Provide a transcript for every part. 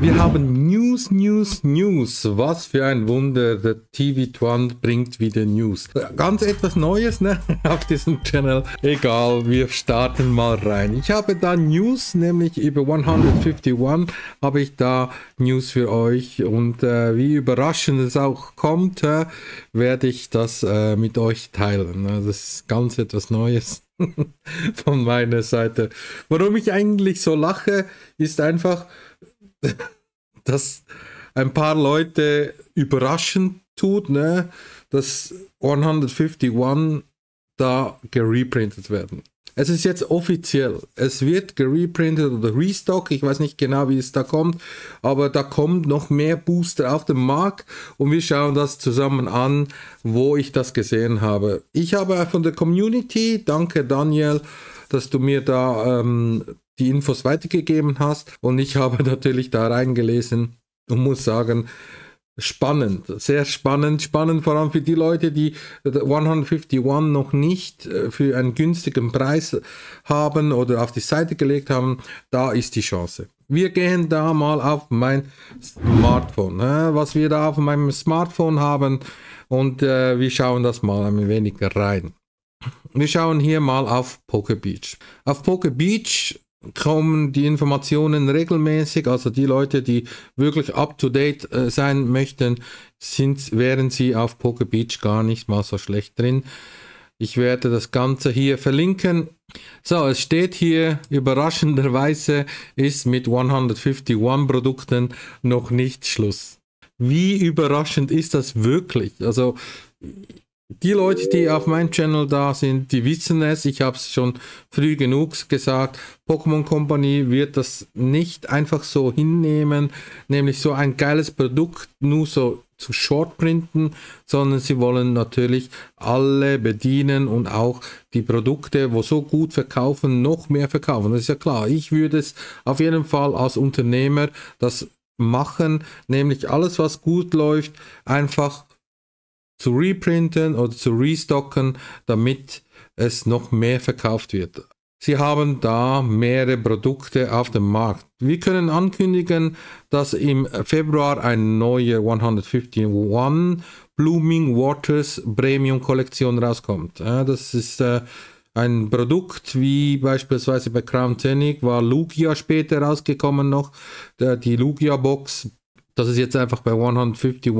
Wir haben News, News, News. Was für ein Wunder, der tv Twan bringt wieder News. Ganz etwas Neues ne? auf diesem Channel. Egal, wir starten mal rein. Ich habe da News, nämlich über 151 habe ich da News für euch. Und äh, wie überraschend es auch kommt, äh, werde ich das äh, mit euch teilen. Ne, das ist ganz etwas Neues von meiner Seite. Warum ich eigentlich so lache, ist einfach, dass ein paar Leute überraschend tut, ne, dass 151 da gereprintet werden. Es ist jetzt offiziell. Es wird gereprintet oder restock. Ich weiß nicht genau, wie es da kommt. Aber da kommt noch mehr Booster auf den Markt. Und wir schauen das zusammen an, wo ich das gesehen habe. Ich habe von der Community, danke Daniel, dass du mir da ähm, die Infos weitergegeben hast. Und ich habe natürlich da reingelesen und muss sagen, spannend, sehr spannend, spannend vor allem für die Leute, die 151 noch nicht äh, für einen günstigen Preis haben oder auf die Seite gelegt haben, da ist die Chance. Wir gehen da mal auf mein Smartphone, ne? was wir da auf meinem Smartphone haben und äh, wir schauen das mal ein wenig rein. Wir schauen hier mal auf Poker Beach. Auf Poker Beach kommen die Informationen regelmäßig, also die Leute, die wirklich up to date äh, sein möchten, sind, wären sie auf Poker Beach gar nicht mal so schlecht drin. Ich werde das Ganze hier verlinken. So, es steht hier, überraschenderweise ist mit 151 Produkten noch nicht Schluss. Wie überraschend ist das wirklich? Also, die Leute, die auf meinem Channel da sind, die wissen es. Ich habe es schon früh genug gesagt. Pokémon Company wird das nicht einfach so hinnehmen, nämlich so ein geiles Produkt nur so zu shortprinten, sondern sie wollen natürlich alle bedienen und auch die Produkte, wo so gut verkaufen, noch mehr verkaufen. Das ist ja klar. Ich würde es auf jeden Fall als Unternehmer das machen, nämlich alles, was gut läuft, einfach zu reprinten oder zu restocken, damit es noch mehr verkauft wird. Sie haben da mehrere Produkte auf dem Markt. Wir können ankündigen, dass im Februar eine neue 151 Blooming Waters Premium Kollektion rauskommt. das ist äh, ein Produkt wie beispielsweise bei Crown Tonic war Lugia später rausgekommen noch, die Lugia Box das ist jetzt einfach bei 151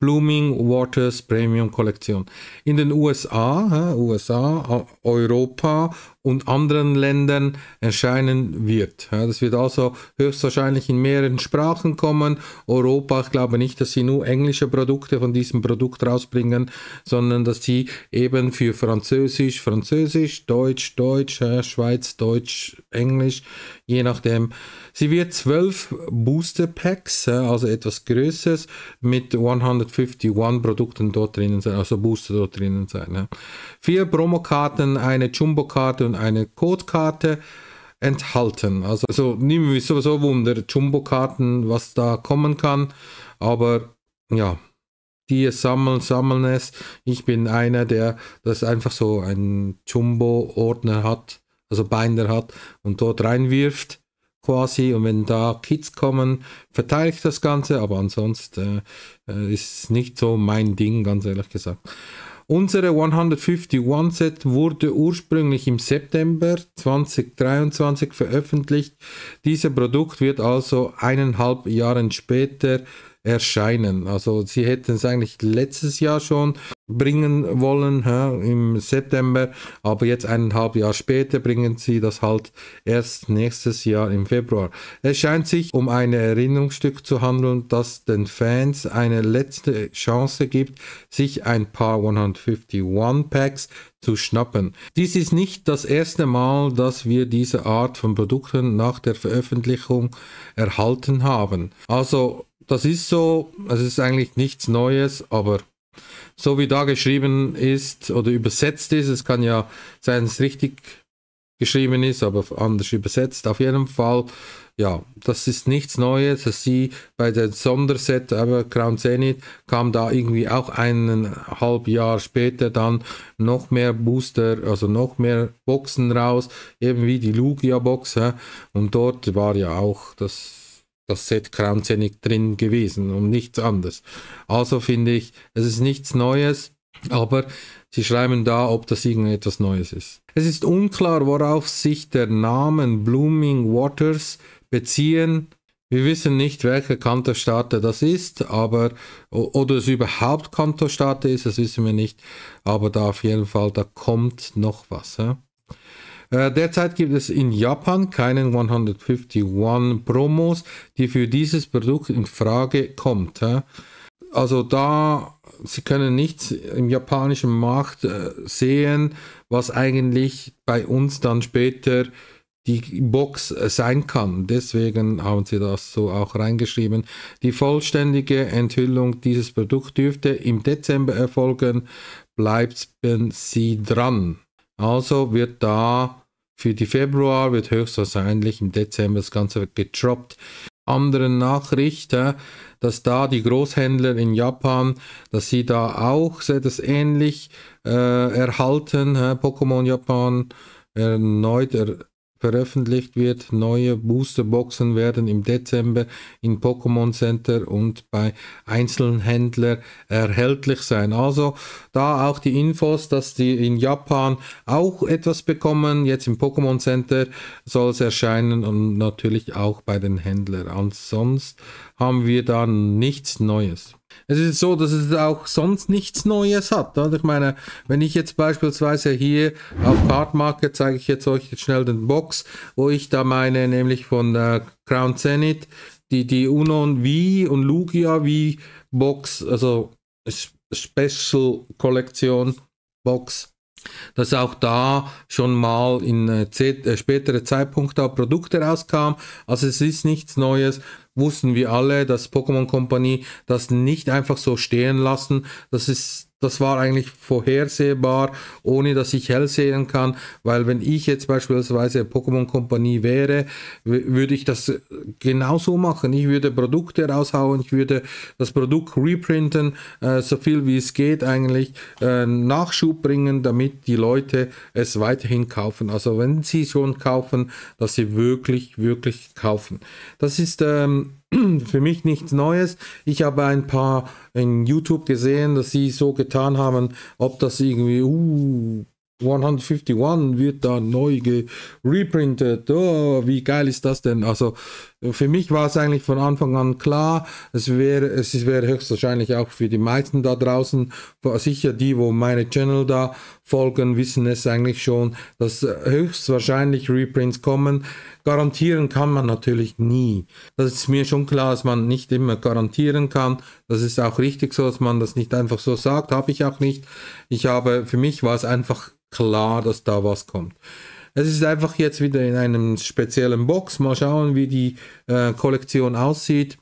Blooming Waters Premium Kollektion. In den USA, USA, Europa und anderen Ländern erscheinen wird. Ja, das wird also höchstwahrscheinlich in mehreren Sprachen kommen. Europa, ich glaube nicht, dass sie nur englische Produkte von diesem Produkt rausbringen, sondern dass sie eben für Französisch, Französisch, Deutsch, Deutsch, ja, Schweiz, Deutsch, Englisch, je nachdem. Sie wird zwölf Booster Packs, also etwas Größeres, mit 151 Produkten dort drinnen sein, also Booster dort drinnen sein. Vier Promokarten, eine Jumbo-Karte und eine Codekarte enthalten. Also, also nehmen wir sowieso Wunder, Jumbo-Karten, was da kommen kann. Aber ja, die sammeln, sammeln es. Ich bin einer, der das einfach so ein Jumbo-Ordner hat, also Binder hat und dort reinwirft quasi. Und wenn da Kids kommen, verteile ich das Ganze. Aber ansonsten äh, äh, ist nicht so mein Ding, ganz ehrlich gesagt. Unsere 150 One Set wurde ursprünglich im September 2023 veröffentlicht. Dieses Produkt wird also eineinhalb Jahre später erscheinen. Also sie hätten es eigentlich letztes Jahr schon bringen wollen hä, im September, aber jetzt eineinhalb Jahr später bringen sie das halt erst nächstes Jahr im Februar. Es scheint sich um ein Erinnerungsstück zu handeln, das den Fans eine letzte Chance gibt, sich ein paar 151 Packs zu schnappen. Dies ist nicht das erste Mal, dass wir diese Art von Produkten nach der Veröffentlichung erhalten haben. Also das ist so, es ist eigentlich nichts Neues, aber so wie da geschrieben ist oder übersetzt ist. Es kann ja sein, dass es richtig geschrieben ist, aber anders übersetzt. Auf jeden Fall, ja, das ist nichts Neues, dass sie bei der Sonderset, aber Crown Zenith kam da irgendwie auch eineinhalb Jahr später dann noch mehr Booster, also noch mehr Boxen raus, eben wie die Lugia-Box. Und dort war ja auch das das Set Crown Scenic drin gewesen und nichts anderes. Also finde ich, es ist nichts Neues, aber sie schreiben da, ob das irgendetwas Neues ist. Es ist unklar, worauf sich der Name Blooming Waters beziehen. Wir wissen nicht, welche Kantostate das ist, aber oder es überhaupt Kantostate ist, das wissen wir nicht. Aber da auf jeden Fall, da kommt noch was. Ja? Äh, derzeit gibt es in Japan keinen 151 Promos, die für dieses Produkt in Frage kommt. Also da, Sie können nichts im japanischen Markt äh, sehen, was eigentlich bei uns dann später die Box äh, sein kann. Deswegen haben sie das so auch reingeschrieben. Die vollständige Enthüllung dieses Produkts dürfte im Dezember erfolgen. Bleiben Sie dran. Also wird da für die Februar, wird höchstwahrscheinlich im Dezember das Ganze getroppt. Andere Nachricht, dass da die Großhändler in Japan, dass sie da auch sehr das ähnlich äh, erhalten. Pokémon Japan erneut er, veröffentlicht wird. Neue Boosterboxen werden im Dezember in Pokémon Center und bei einzelnen Händlern erhältlich sein. Also da auch die Infos, dass die in Japan auch etwas bekommen. Jetzt im Pokémon Center soll es erscheinen und natürlich auch bei den Händlern. Ansonsten haben wir da nichts Neues. Es ist so, dass es auch sonst nichts Neues hat. Oder? Ich meine, wenn ich jetzt beispielsweise hier auf Card zeige ich jetzt euch jetzt schnell den Box, wo ich da meine, nämlich von äh, Crown Zenith, die, die Unon V und Lugia V Box, also Special Kollektion Box dass auch da schon mal in äh, äh spätere Zeitpunkte auch Produkte rauskamen. Also es ist nichts Neues. Wussten wir alle, dass Pokémon Company das nicht einfach so stehen lassen. Das ist das war eigentlich vorhersehbar, ohne dass ich hell sehen kann, weil wenn ich jetzt beispielsweise Pokémon Kompanie wäre, würde ich das genauso machen. Ich würde Produkte raushauen, ich würde das Produkt reprinten, äh, so viel wie es geht eigentlich, äh, Nachschub bringen, damit die Leute es weiterhin kaufen. Also wenn sie schon kaufen, dass sie wirklich, wirklich kaufen. Das ist ähm, für mich nichts Neues. Ich habe ein paar in YouTube gesehen, dass sie so getan haben, ob das irgendwie, uh, 151 wird da neu gereprintet. Oh, wie geil ist das denn? Also für mich war es eigentlich von Anfang an klar, es wäre es wäre höchstwahrscheinlich auch für die meisten da draußen, sicher die, wo meine Channel da folgen, wissen es eigentlich schon, dass höchstwahrscheinlich Reprints kommen. Garantieren kann man natürlich nie. Das ist mir schon klar, dass man nicht immer garantieren kann. Das ist auch richtig so, dass man das nicht einfach so sagt. Habe ich auch nicht. Ich habe, für mich war es einfach klar, dass da was kommt. Es ist einfach jetzt wieder in einem speziellen Box. Mal schauen, wie die äh, Kollektion aussieht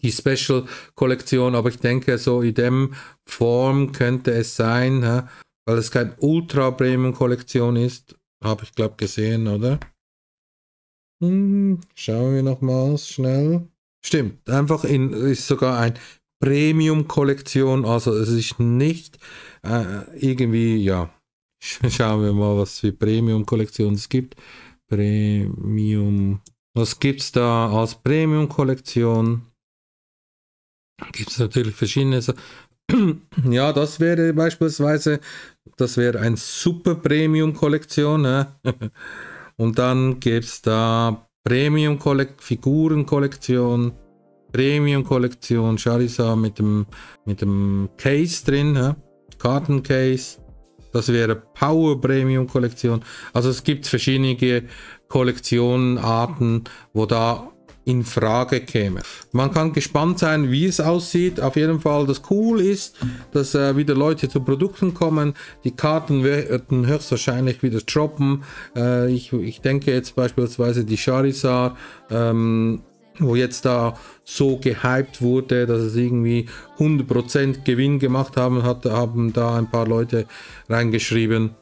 die Special-Kollektion, aber ich denke, so in dem Form könnte es sein weil es kein Ultra Premium Kollektion ist. Habe ich glaube gesehen, oder? Hm, schauen wir nochmals schnell. Stimmt, einfach in, ist sogar ein Premium Kollektion, also es ist nicht äh, irgendwie, ja. Schauen wir mal, was für Premium Kollektion es gibt. Premium. Was gibt es da als Premium Kollektion? Gibt es natürlich verschiedene. ja, das wäre beispielsweise das wäre ein super Premium-Kollektion. Ne? Und dann gäbe es da Premium-Figuren-Kollektion, Premium-Kollektion, Charizard mit dem, mit dem Case drin, ne? Karten-Case. Das wäre Power Premium Kollektion. Also es gibt verschiedene Kollektionenarten, wo da in Frage käme. Man kann gespannt sein, wie es aussieht. Auf jeden Fall, das cool ist, dass äh, wieder Leute zu Produkten kommen. Die Karten werden höchstwahrscheinlich wieder droppen. Äh, ich, ich denke jetzt beispielsweise die Charizard, ähm, wo jetzt da so gehypt wurde, dass es irgendwie 100% Gewinn gemacht haben, hat, haben da ein paar Leute reingeschrieben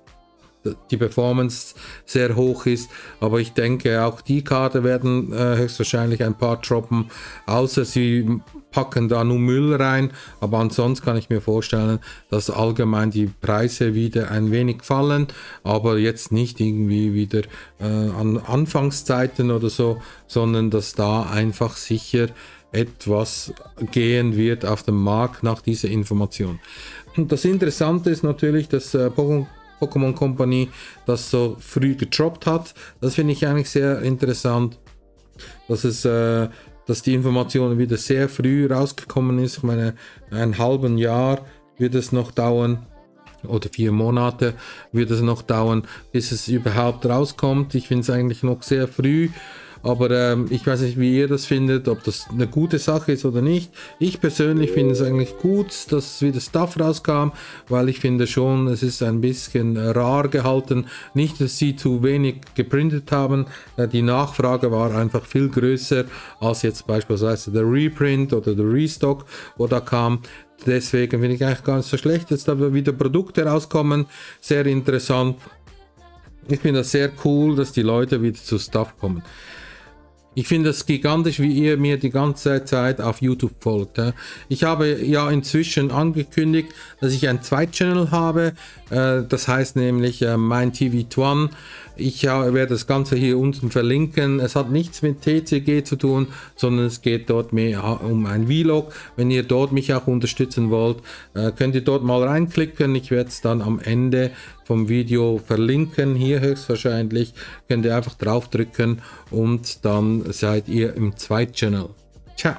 die Performance sehr hoch ist. Aber ich denke, auch die Karte werden äh, höchstwahrscheinlich ein paar droppen, außer sie packen da nur Müll rein. Aber ansonsten kann ich mir vorstellen, dass allgemein die Preise wieder ein wenig fallen, aber jetzt nicht irgendwie wieder äh, an Anfangszeiten oder so, sondern dass da einfach sicher etwas gehen wird auf dem Markt nach dieser Information. Und das Interessante ist natürlich, dass äh, Pokémon Pokémon Company das so früh getroppt hat. Das finde ich eigentlich sehr interessant, dass es, äh, dass die Information wieder sehr früh rausgekommen ist. Ich meine, ein halben Jahr wird es noch dauern oder vier Monate wird es noch dauern, bis es überhaupt rauskommt. Ich finde es eigentlich noch sehr früh. Aber ähm, ich weiß nicht, wie ihr das findet, ob das eine gute Sache ist oder nicht. Ich persönlich finde es eigentlich gut, dass wieder Stuff rauskam, weil ich finde schon, es ist ein bisschen rar gehalten. Nicht, dass sie zu wenig geprintet haben. Äh, die Nachfrage war einfach viel größer als jetzt beispielsweise der Reprint oder der Restock, wo da kam. Deswegen finde ich eigentlich gar nicht so schlecht, dass da wieder Produkte rauskommen. Sehr interessant. Ich finde das sehr cool, dass die Leute wieder zu Stuff kommen. Ich finde es gigantisch, wie ihr mir die ganze Zeit auf YouTube folgt. Ich habe ja inzwischen angekündigt, dass ich einen Zweitchannel habe. Äh, das heißt nämlich äh, mein TV One. Ich werde das Ganze hier unten verlinken. Es hat nichts mit TCG zu tun, sondern es geht dort mehr um ein Vlog. Wenn ihr dort mich auch unterstützen wollt, äh, könnt ihr dort mal reinklicken. Ich werde es dann am Ende vom Video verlinken, hier höchstwahrscheinlich. Könnt ihr einfach draufdrücken und dann seid ihr im zweiten Channel. Ciao!